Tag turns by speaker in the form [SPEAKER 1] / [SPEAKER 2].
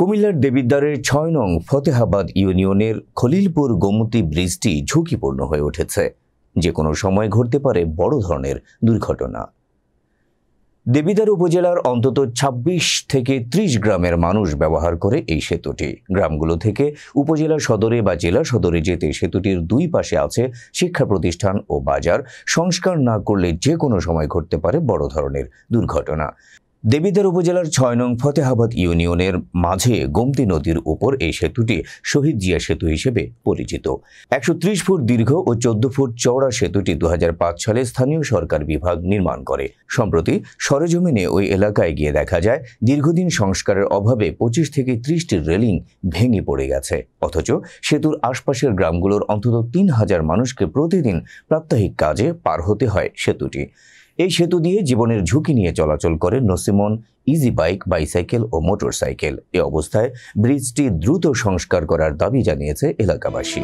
[SPEAKER 1] কুমিল্লার দেবিদ্বারের ছয় নং ফতেহাবাদ ইউনিয়নের খলিলপুর গোমতী ব্রিজটি ঝুঁকিপূর্ণ হয়ে উঠেছে যে কোনো সময় ঘটতে পারে বড় ধরনের দুর্ঘটনা দেবিদ্বার উপজেলার অন্তত ২৬ থেকে ৩০ গ্রামের মানুষ ব্যবহার করে এই সেতুটি গ্রামগুলো থেকে উপজেলা সদরে বা জেলা সদরে যেতে সেতুটির দুই পাশে আছে শিক্ষা প্রতিষ্ঠান ও বাজার সংস্কার না করলে যে কোনো সময় ঘটতে পারে বড় ধরনের দুর্ঘটনা দেবীদের উপজেলার ছয় নং ফতেহাবাদ ইউনিয়নের মাঝে গোমতি নদীর উপর এই সেতুটি শহীদ জিয়া সেতু হিসেবে পরিচিত একশো ফুট দীর্ঘ ও চোদ্দ ফুট চওড়া সেতুটি দু সালে স্থানীয় সরকার বিভাগ নির্মাণ করে সম্প্রতি সরেজমিনে ওই এলাকায় গিয়ে দেখা যায় দীর্ঘদিন সংস্কারের অভাবে পঁচিশ থেকে ত্রিশটি রেলিং ভেঙে পড়ে গেছে অথচ সেতুর আশপাশের গ্রামগুলোর অন্তত তিন হাজার মানুষকে প্রতিদিন প্রাত্যহিক কাজে পার হতে হয় সেতুটি এই সেতু দিয়ে জীবনের ঝুঁকি নিয়ে চলাচল করে নসিমন ইজি বাইক বাইসাইকেল ও মোটরসাইকেল এ অবস্থায় ব্রিজটি দ্রুত সংস্কার করার দাবি জানিয়েছে এলাকাবাসী